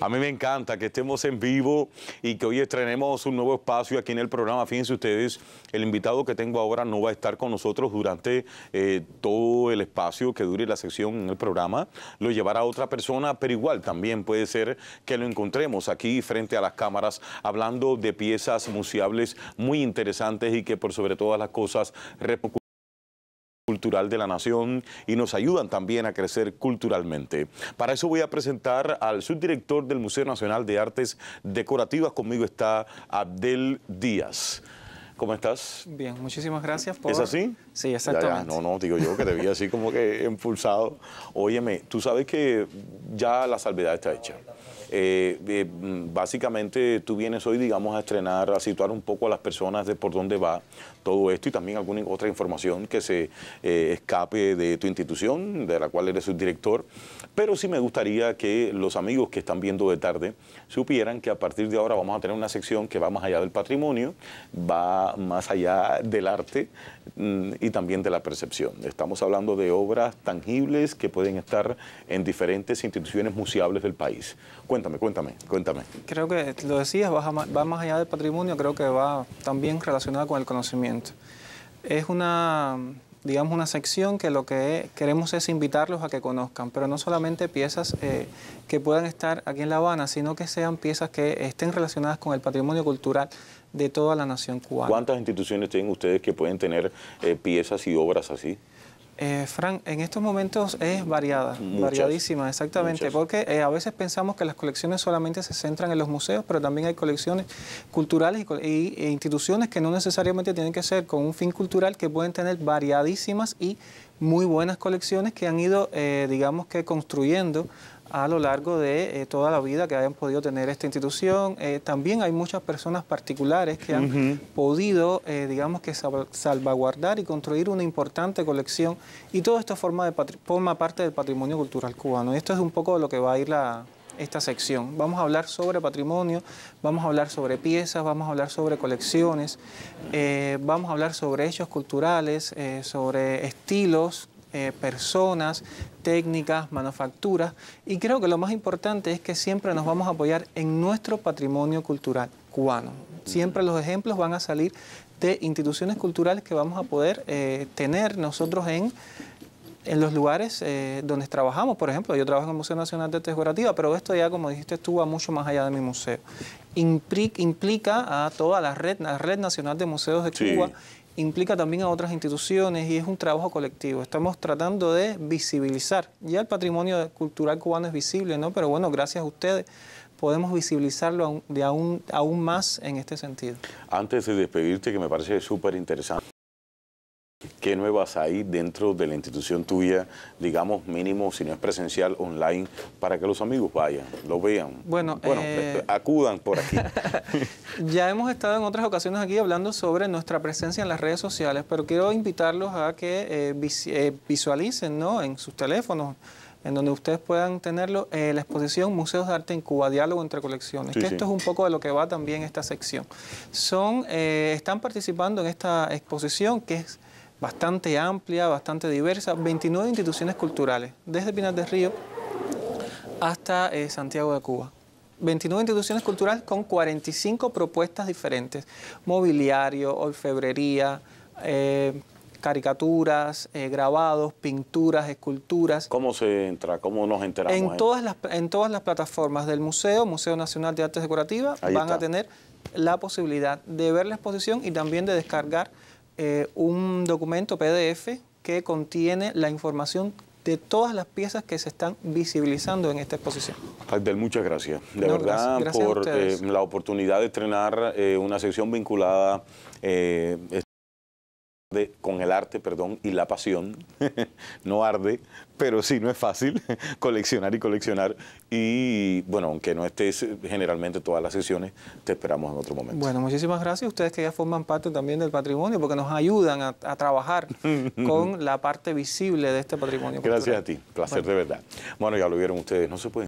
A mí me encanta que estemos en vivo y que hoy estrenemos un nuevo espacio aquí en el programa. Fíjense ustedes, el invitado que tengo ahora no va a estar con nosotros durante eh, todo el espacio que dure la sección en el programa. Lo llevará otra persona, pero igual también puede ser que lo encontremos aquí frente a las cámaras hablando de piezas museables muy interesantes y que por sobre todas las cosas cultural de la nación y nos ayudan también a crecer culturalmente. Para eso voy a presentar al subdirector del Museo Nacional de Artes Decorativas. Conmigo está Abdel Díaz. ¿Cómo estás? Bien, muchísimas gracias por... ¿Es así? Sí, exactamente. Ya, No, no, digo yo que te vi así como que impulsado. Óyeme, tú sabes que ya la salvedad está hecha. Eh, eh, básicamente tú vienes hoy, digamos, a estrenar, a situar un poco a las personas de por dónde va todo esto y también alguna otra información que se eh, escape de tu institución, de la cual eres subdirector. Pero sí me gustaría que los amigos que están viendo de tarde supieran que a partir de ahora vamos a tener una sección que va más allá del patrimonio, va más allá del arte mm, y también de la percepción. Estamos hablando de obras tangibles que pueden estar en diferentes instituciones museables del país. Cuéntame, cuéntame, cuéntame. Creo que lo decías, va más allá del patrimonio, creo que va también relacionada con el conocimiento. Es una digamos, una sección que lo que queremos es invitarlos a que conozcan, pero no solamente piezas eh, que puedan estar aquí en La Habana, sino que sean piezas que estén relacionadas con el patrimonio cultural de toda la nación cubana. ¿Cuántas instituciones tienen ustedes que pueden tener eh, piezas y obras así? Eh, Fran, en estos momentos es variada, variadísima, exactamente, porque eh, a veces pensamos que las colecciones solamente se centran en los museos, pero también hay colecciones culturales e instituciones que no necesariamente tienen que ser con un fin cultural, que pueden tener variadísimas y muy buenas colecciones que han ido, eh, digamos que, construyendo a lo largo de eh, toda la vida que hayan podido tener esta institución. Eh, también hay muchas personas particulares que han podido, digamos que, salvaguardar y construir una importante colección. Y todo esto forma, de parte del patrimonio cultural cubano. Y esto es un poco lo que va a ir la, esta sección. Vamos a hablar sobre patrimonio, vamos a hablar sobre piezas, vamos a hablar sobre colecciones, eh, vamos a hablar sobre hechos culturales, eh, sobre estilos, eh, personas, técnicas, manufacturas. Y creo que lo más importante es que siempre nos vamos a apoyar en nuestro patrimonio cultural cubano. Siempre los ejemplos van a salir de instituciones culturales que vamos a poder tener nosotros en en los lugares eh, donde trabajamos, por ejemplo, yo trabajo en el Museo Nacional de Arte Decorativa, pero esto ya, como dijiste estuvo mucho más allá de mi museo. Implica a toda la red, la red nacional de museos de Cuba, implica también a otras instituciones y es un trabajo colectivo. Estamos tratando de visibilizar. Ya el patrimonio cultural cubano es visible, ¿no? Pero bueno, gracias a ustedes podemos visibilizarlo de aún, aún más en este sentido. Antes de despedirte, que me parece súper interesante. ¿Qué nuevas hay dentro de la institución tuya, digamos mínimo, si no es presencial, online, para que los amigos vayan, lo vean? Bueno, eh, eh, acudan por aquí. ya hemos estado en otras ocasiones aquí hablando sobre nuestra presencia en las redes sociales, pero quiero invitarlos a que eh, visualicen ¿no? en sus teléfonos en donde ustedes puedan tenerlo, la exposición Museos de Arte en Cuba, Diálogo entre Colecciones, que esto es un poco de lo que va también esta sección. Son, están participando en esta exposición que es bastante amplia, bastante diversa, 29 instituciones culturales, desde Pinar del Río hasta eh, Santiago de Cuba. 29 instituciones culturales con 45 propuestas diferentes, mobiliario, orfebrería, eh, caricaturas, eh, grabados, pinturas, esculturas. ¿Cómo se entra? ¿Cómo nos enteramos? En todas, las, en todas las plataformas del museo, Museo Nacional de Artes Decorativas, van a tener la posibilidad de ver la exposición y también de descargar eh, un documento PDF que contiene la información de todas las piezas que se están visibilizando en esta exposición. Adel muchas gracias. De verdad, por eh, la oportunidad de estrenar eh, una sección vinculada con el arte, perdón, y la pasión. no arde, pero sí no es fácil coleccionar y coleccionar. Y bueno, aunque no estés eh, generalmente todas las sesiones, te esperamos en otro momento. Bueno, muchísimas gracias ustedes que ya forman parte también del patrimonio, porque nos ayudan a, trabajar con la parte visible de este patrimonio. Gracias a ti, placer de verdad. Bueno, ya lo vieron ustedes, no se pueden